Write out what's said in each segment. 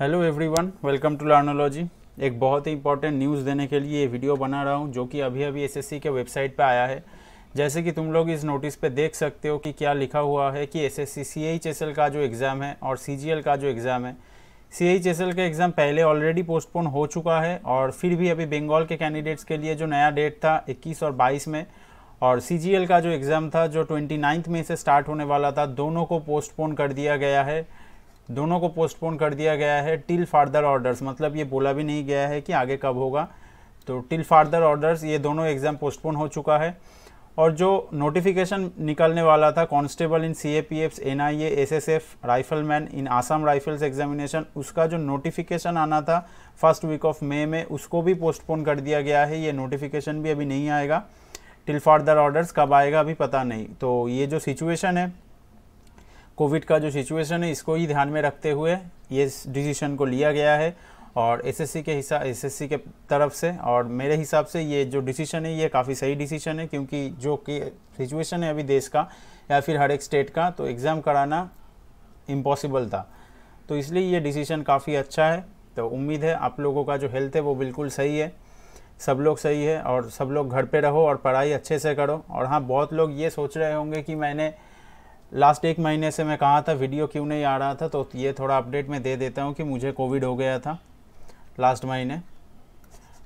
hello everyone welcome to Learnology एक बहुत ही important news देने के लिए ये वीडियो बना रहा हूँ जो कि अभी अभी एसएससी के वेबसाइट पे आया है जैसे कि तुम लोग इस नोटिस पे देख सकते हो कि क्या लिखा हुआ है कि एस एस सी का जो एग्ज़ाम है और सी का जो एग्ज़ाम है सी का एग्ज़ाम पहले ऑलरेडी पोस्टपोन हो चुका है और फिर भी अभी बंगाल के कैंडिडेट्स के लिए जो नया डेट था इक्कीस और बाईस में और सी का जो एग्ज़ाम था जो ट्वेंटी में से स्टार्ट होने वाला था दोनों को पोस्टपोन कर दिया गया है दोनों को पोस्टपोन कर दिया गया है टिल फार्दर ऑर्डर्स मतलब ये बोला भी नहीं गया है कि आगे कब होगा तो टिल फार्दर ऑर्डर्स ये दोनों एग्ज़ाम पोस्टपोन हो चुका है और जो नोटिफिकेशन निकलने वाला था constable in C A P F N I A S S F rifleman in Assam rifles examination उसका जो नोटिफिकेशन आना था फर्स्ट वीक ऑफ मे में उसको भी पोस्टपोन कर दिया गया है ये नोटिफिकेशन भी अभी नहीं आएगा टिल फार्दर ऑर्डर्स कब आएगा अभी पता नहीं तो ये जो सिचुएशन है कोविड का जो सिचुएशन है इसको ही ध्यान में रखते हुए ये डिसीशन को लिया गया है और एसएससी के हिसाब एसएससी के तरफ से और मेरे हिसाब से ये जो डिसीशन है ये काफ़ी सही डिसीशन है क्योंकि जो कि सिचुएशन है अभी देश का या फिर हर एक स्टेट का तो एग्ज़ाम कराना इम्पॉसिबल था तो इसलिए ये डिसीशन काफ़ी अच्छा है तो उम्मीद है आप लोगों का जो हेल्थ है वो बिल्कुल सही है सब लोग सही है और सब लोग घर पे रहो और पढ़ाई अच्छे से करो और हाँ बहुत लोग ये सोच रहे होंगे कि मैंने लास्ट एक महीने से मैं कहा था वीडियो क्यों नहीं आ रहा था तो ये थोड़ा अपडेट मैं दे देता हूँ कि मुझे कोविड हो गया था लास्ट महीने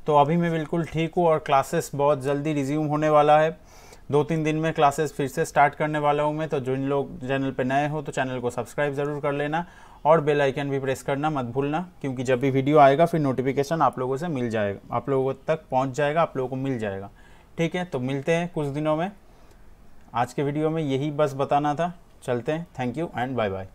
तो अभी मैं बिल्कुल ठीक हूँ और क्लासेस बहुत जल्दी रिज्यूम होने वाला है दो तीन दिन में क्लासेस फिर से स्टार्ट करने वाला हूँ मैं तो जिन लोग चैनल पर नए हो तो चैनल को सब्सक्राइब ज़रूर कर लेना और बेल आइकन भी प्रेस करना मत भूलना क्योंकि जब भी वीडियो आएगा फिर नोटिफिकेशन आप लोगों से मिल जाएगा आप लोगों तक पहुँच जाएगा आप लोगों को मिल जाएगा ठीक है तो मिलते हैं कुछ दिनों में आज के वीडियो में यही बस बताना था चलते हैं thank you and bye bye